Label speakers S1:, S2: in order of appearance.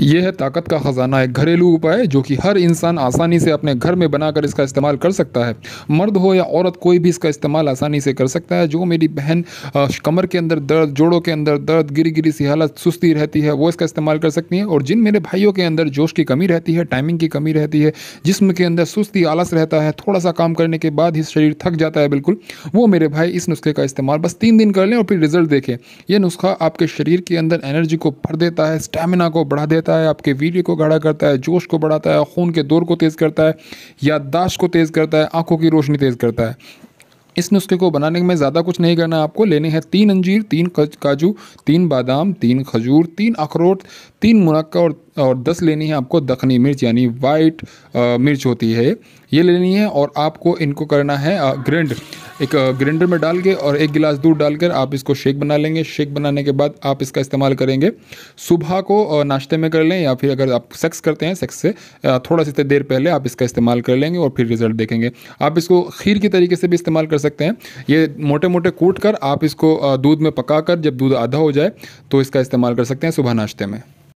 S1: यह है ताकत का ख़जाना एक घरेलू उपाय जो कि हर इंसान आसानी से अपने घर में बनाकर इसका इस्तेमाल कर सकता है मर्द हो या औरत कोई भी इसका इस्तेमाल आसानी से कर सकता है जो मेरी बहन कमर के अंदर दर्द जोड़ों के अंदर दर्द गिरी गिरी सी हालत सुस्ती रहती है वो इसका इस्तेमाल कर सकती हैं और जिन मेरे भाइयों के अंदर जोश की कमी रहती है टाइमिंग की कमी रहती है जिसम के अंदर सुस्ती आलस रहता है थोड़ा सा काम करने के बाद ही शरीर थक जाता है बिल्कुल वो मेरे भाई इस नुस्खे का इस्तेमाल बस तीन दिन कर लें और फिर रिजल्ट देखें यह नुस्खा आपके शरीर के अंदर एनर्जी को भर देता है स्टेमिना को बढ़ा देता देता है आपके वीडियो को गाढ़ा करता है जोश को बढ़ाता है खून के दौर को तेज़ करता है याददाश्त को तेज़ करता है आँखों की रोशनी तेज़ करता है इस नुस्खे को बनाने में ज़्यादा कुछ नहीं करना आपको लेने हैं तीन अंजीर तीन काजू तीन बादाम तीन खजूर तीन अखरोट तीन मुनक्का और और दस लेनी है आपको दखनी मिर्च यानी वाइट मिर्च होती है ये लेनी है और आपको इनको करना है ग्रैंड एक ग्राइंडर में डाल के और एक गिलास दूध डालकर आप इसको शेक बना लेंगे शेक बनाने के बाद आप इसका इस्तेमाल करेंगे सुबह को नाश्ते में कर लें या फिर अगर आप सेक्स करते हैं सेक्स से थोड़ा सी देर पहले आप इसका इस्तेमाल कर लेंगे और फिर रिजल्ट देखेंगे आप इसको खीर के तरीके से भी इस्तेमाल कर सकते हैं ये मोटे मोटे कूट कर आप इसको दूध में पका कर जब दूध आधा हो जाए तो इसका इस्तेमाल कर सकते हैं सुबह नाश्ते में